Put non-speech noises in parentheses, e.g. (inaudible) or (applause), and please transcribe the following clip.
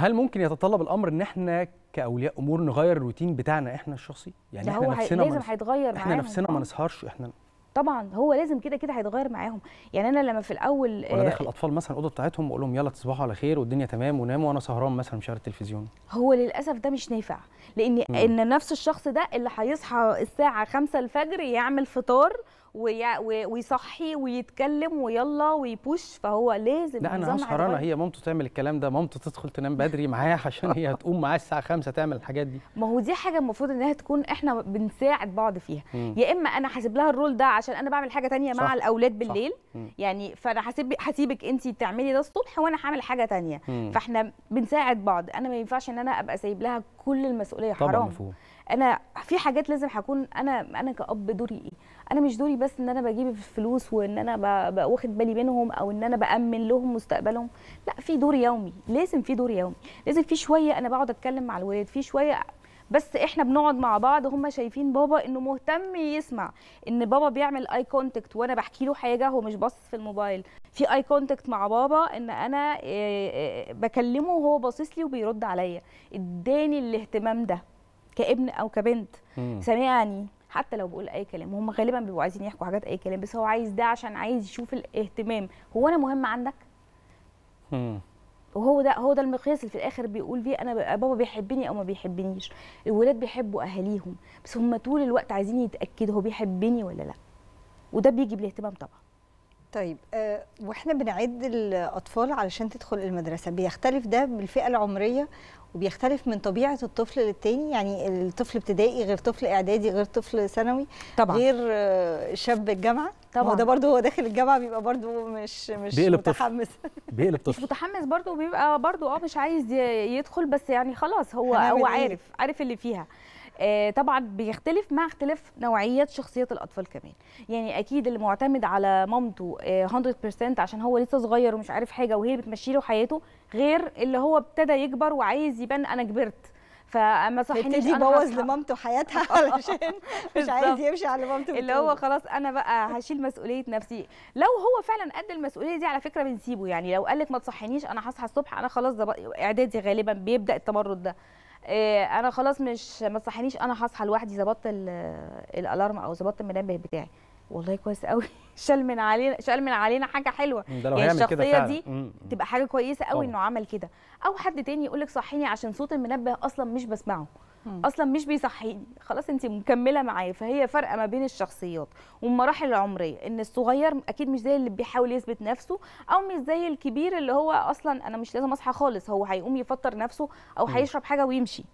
هل ممكن يتطلب الامر ان احنا كاولياء امور نغير الروتين بتاعنا احنا الشخصي يعني احنا هو نفسنا لازم هيتغير احنا معاهم. نفسنا ما نسهرش احنا طبعا هو لازم كده كده هيتغير معاهم يعني انا لما في الاول وانا آه، داخل الاطفال مثلا الاوضه بتاعتهم واقول لهم يلا تصبحوا على خير والدنيا تمام وناموا وانا سهران مثلا مش التلفزيون هو للاسف ده مش نافع لان مم. ان نفس الشخص ده اللي هيصحى الساعه 5 الفجر يعمل فطار ويصحي ويتكلم ويلا ويبوش فهو لازم لا انا هسهر هي مامته تعمل الكلام ده مامته تدخل تنام بدري معاها (laughs) عشان هي هتقوم معاها الساعه 5 تعمل الحاجات دي ما هو دي حاجه المفروض انها تكون احنا بنساعد بعض فيها يا اما انا هسيب لها الرول ده عشان انا بعمل حاجه تانية صح. مع الاولاد بالليل صح. يعني فانا هسيب هسيبك انت تعملي ده الصبح وانا هعمل حاجه تانية فاحنا بنساعد بعض انا ما ينفعش ان انا ابقى سايب لها كل المسؤوليه حرام مفهوم. انا في حاجات لازم هكون انا انا كاب دوري ايه انا مش دوري بس ان انا بجيب الفلوس وان انا واخد بالي منهم او ان انا بامن لهم مستقبلهم لا في دور يومي لازم في دور يومي لازم في شويه انا بقعد اتكلم مع الولاد في شويه بس احنا بنقعد مع بعض هم شايفين بابا انه مهتم يسمع ان بابا بيعمل اي كونتاكت وانا بحكي له حاجه هو مش باصص في الموبايل في اي كونتاكت مع بابا ان انا بكلمه وهو باصص لي وبيرد عليا اداني الاهتمام ده كابن او كبنت سامعني حتى لو بقول اي كلام هم غالبا بيبقوا عايزين يحكوا حاجات اي كلام بس هو عايز ده عشان عايز يشوف الاهتمام هو انا مهم عندك مم. وهو ده هو ده المقياس اللي في الاخر بيقول بيه انا بابا بيحبني او ما بيحبنيش الولاد بيحبوا اهاليهم بس هم طول الوقت عايزين يتاكدوا هو بيحبني ولا لا وده بيجي بالاهتمام طبعا طيب أه واحنا بنعد الاطفال علشان تدخل المدرسه بيختلف ده بالفئه العمريه وبيختلف من طبيعه الطفل للتاني يعني الطفل ابتدائي غير طفل اعدادي غير طفل ثانوي طبعا غير آه، شاب الجامعه طبعا هو ده برضه هو داخل الجامعه بيبقى برضه مش مش بيقلب متحمس (laughs) بيقلب طفل متحمس برضه وبيبقى برضه اه مش عايز يدخل بس يعني خلاص هو هو عارف عارف اللي فيها آه، طبعا بيختلف مع اختلاف نوعيات شخصيات الاطفال كمان يعني اكيد اللي معتمد على مامته 100% آه، عشان هو لسه صغير ومش عارف حاجه وهي بتمشي له حياته غير اللي هو ابتدى يكبر وعايز يبان انا كبرت فما صحنيش يبتدي يبوظ لمامته حياتها (laughs) علشان مش عايز يمشي على مامته اللي هو خلاص انا بقى هشيل مسؤوليه نفسي لو هو فعلا قد المسؤوليه دي على فكره بنسيبه يعني لو قال لك ما تصحينيش انا هصحى الصبح انا خلاص اعدادي غالبا بيبدا التمرد ده آه، انا خلاص مش ما تصحينيش انا هصحى لوحدي ظبطت الالارم او ظبطت المنبه بتاعي والله كويس قوي (laughs) شال من علينا شال من علينا حاجه حلوه يعني الشخصيه دي تبقى حاجه كويسه قوي انه عمل كده او حد تاني يقول لك صحيني عشان صوت المنبه اصلا مش بسمعه اصلا مش بيصحيني خلاص انت مكمله معايا فهي فرقه ما بين الشخصيات والمراحل العمريه ان الصغير اكيد مش زي اللي بيحاول يثبت نفسه او مش زي الكبير اللي هو اصلا انا مش لازم اصحى خالص هو هيقوم يفطر نفسه او هيشرب حاجه ويمشي